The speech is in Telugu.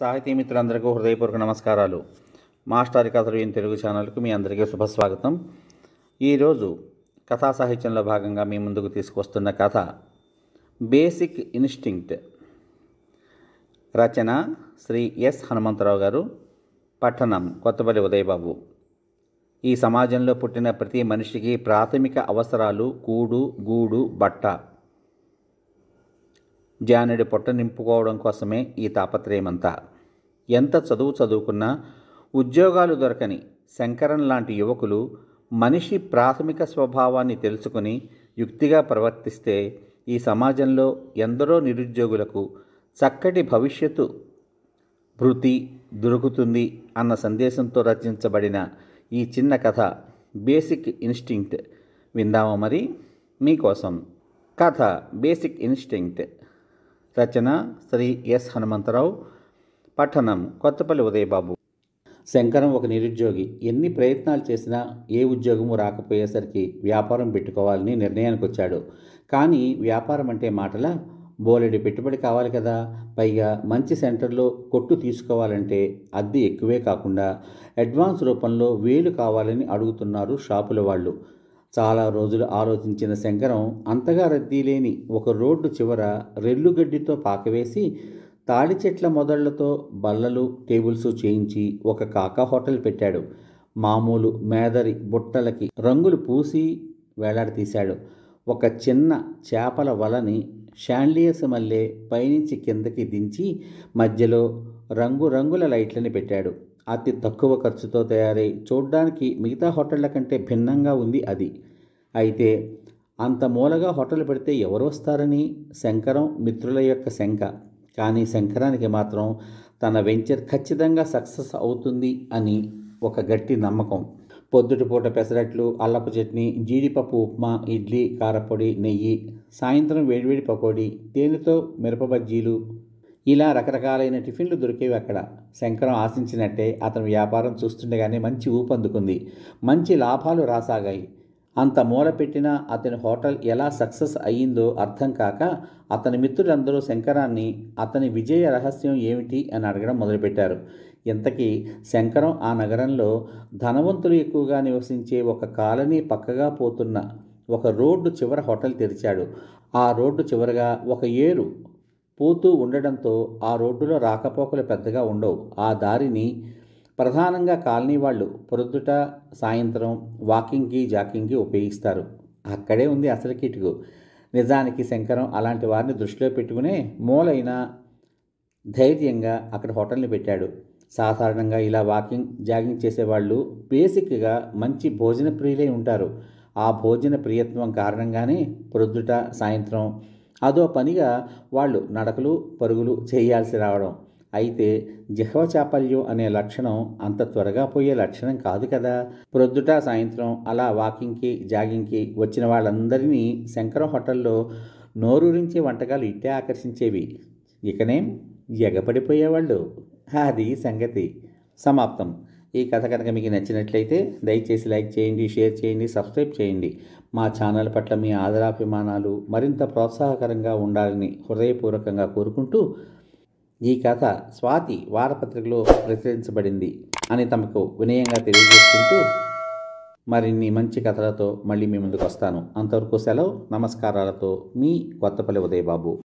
సాహితీ మిత్రులందరికీ హృదయపూర్వక నమస్కారాలు మాస్టర్ కథలు ఇన్ తెలుగు ఛానల్కు మీ అందరికీ శుభస్వాగతం ఈరోజు కథా సాహిత్యంలో భాగంగా మీ ముందుకు తీసుకొస్తున్న కథ బేసిక్ ఇన్స్టింక్ట్ రచన శ్రీ ఎస్ హనుమంతరావు గారు పట్టణం కొత్తపల్లి ఉదయబాబు ఈ సమాజంలో పుట్టిన ప్రతి మనిషికి ప్రాథమిక అవసరాలు కూడు గూడు బట్ట జానుడి పొట్ట నింపుకోవడం కోసమే ఈ తాపత్రయమంతా ఎంత చదువు చదువుకున్నా ఉద్యోగాలు దొరకని శంకరన్ లాంటి యువకులు మనిషి ప్రాథమిక స్వభావాన్ని తెలుసుకుని యుక్తిగా ప్రవర్తిస్తే ఈ సమాజంలో ఎందరో నిరుద్యోగులకు చక్కటి భవిష్యత్తు భృతి దొరుకుతుంది అన్న సందేశంతో రచించబడిన ఈ చిన్న కథ బేసిక్ ఇన్స్టింక్ట్ విందామా మరి మీకోసం కథ బేసిక్ ఇన్స్టింక్ట్ రచన శ్రీ ఎస్ హనుమంతరావు పఠనం కొత్తపల్లి ఉదయబాబు శంకరం ఒక నిరుద్యోగి ఎన్ని ప్రయత్నాలు చేసినా ఏ ఉద్యోగము రాకపోయేసరికి వ్యాపారం పెట్టుకోవాలని నిర్ణయానికి వచ్చాడు కానీ వ్యాపారం అంటే మాటల బోలెడు పెట్టుబడి కావాలి కదా పైగా మంచి సెంటర్లో కొట్టు తీసుకోవాలంటే అద్దె ఎక్కువే కాకుండా అడ్వాన్స్ రూపంలో వేలు కావాలని అడుగుతున్నారు షాపుల వాళ్ళు చాలా రోజులు ఆలోచించిన శంకరం అంతగా రద్దీ లేని ఒక రోడ్డు చివర రెల్లుగడ్డితో పాకవేసి తాడి చెట్ల మొదళ్లతో బల్లలు టేబుల్స్ చేయించి ఒక కాకా హోటల్ పెట్టాడు మామూలు మేదరి బుట్టలకి రంగులు పూసి వేలాడతీశాడు ఒక చిన్న చేపల వలని షాండ్లియస్ మల్లె పైనుంచి కిందకి దించి మధ్యలో రంగురంగుల లైట్లని పెట్టాడు అతి తక్కువ ఖర్చుతో తయారై చూడ్డానికి మిగతా హోటళ్ల కంటే భిన్నంగా ఉంది అది అయితే అంత మూలగా హోటల్ పెడితే ఎవరు వస్తారని శంకరం మిత్రుల యొక్క శంక కానీ శంకరానికి మాత్రం తన వెంచర్ ఖచ్చితంగా సక్సెస్ అవుతుంది అని ఒక గట్టి నమ్మకం పొద్దుటిపూట పెసరట్లు అల్లపు చట్నీ జీడిపప్పు ఉప్మా ఇడ్లీ కారపొడి నెయ్యి సాయంత్రం వేడివేడి పకోడీ తేనెతో మిరపబజ్జీలు ఇలా రకరకాలైన టిఫిన్లు దొరికేవి అక్కడ శంకరం ఆశించినట్టే అతను వ్యాపారం చూస్తుండగానే మంచి ఊపందుకుంది మంచి లాభాలు రాసాగాయి అంత మూల పెట్టినా అతని హోటల్ ఎలా సక్సెస్ అయ్యిందో అర్థం కాక అతని మిత్రులందరూ శంకరాన్ని అతని విజయ రహస్యం ఏమిటి అని అడగడం మొదలుపెట్టారు ఇంతకీ శంకరం ఆ నగరంలో ధనవంతులు ఎక్కువగా నివసించే ఒక కాలనీ పక్కగా పోతున్న ఒక రోడ్డు చివర హోటల్ తెరిచాడు ఆ రోడ్డు చివరగా ఒక ఏరు పూతూ ఉండడంతో ఆ రోడ్డులో రాకపోకలు పెద్దగా ఉండవు ఆ దారిని ప్రధానంగా కాలనీ వాళ్ళు పొద్దుట సాయంత్రం వాకింగ్కి జాకింగ్కి ఉపయోగిస్తారు అక్కడే ఉంది అసలు కిటుకు నిజానికి శంకరం అలాంటి వారిని దృష్టిలో పెట్టుకునే మూలైన ధైర్యంగా అక్కడ హోటల్ని పెట్టాడు సాధారణంగా ఇలా వాకింగ్ జాగింగ్ చేసేవాళ్ళు బేసిక్గా మంచి భోజన ప్రియులై ఉంటారు ఆ భోజన ప్రియత్వం కారణంగానే పొద్దుట సాయంత్రం అదో పనిగా వాళ్ళు నడకలు పరుగులు చేయాల్సి రావడం అయితే జిహ్వ చాపల్యం అనే లక్షణం అంత త్వరగా పోయే లక్షణం కాదు కదా ప్రొద్దుట సాయంత్రం అలా వాకింగ్కి జాగింగ్కి వచ్చిన వాళ్ళందరినీ శంకర హోటల్లో నోరూరించే వంటకాలు ఇట్టే ఆకర్షించేవి ఇకనేం ఎగపడిపోయేవాళ్ళు అది సంగతి సమాప్తం ఈ కథ కనుక మీకు నచ్చినట్లయితే దయచేసి లైక్ చేయండి షేర్ చేయండి సబ్స్క్రైబ్ చేయండి మా ఛానల్ పట్ల మీ ఆదరాభిమానాలు మరింత ప్రోత్సాహకరంగా ఉండాలని హృదయపూర్వకంగా కోరుకుంటూ ఈ కథ స్వాతి వారపత్రికలో ప్రచురించబడింది అని తమకు వినయంగా తెలియజేసుకుంటూ మరిన్ని మంచి కథలతో మళ్ళీ మీ ముందుకు వస్తాను అంతవరకు సెలవు నమస్కారాలతో మీ కొత్తపల్లి ఉదయబాబు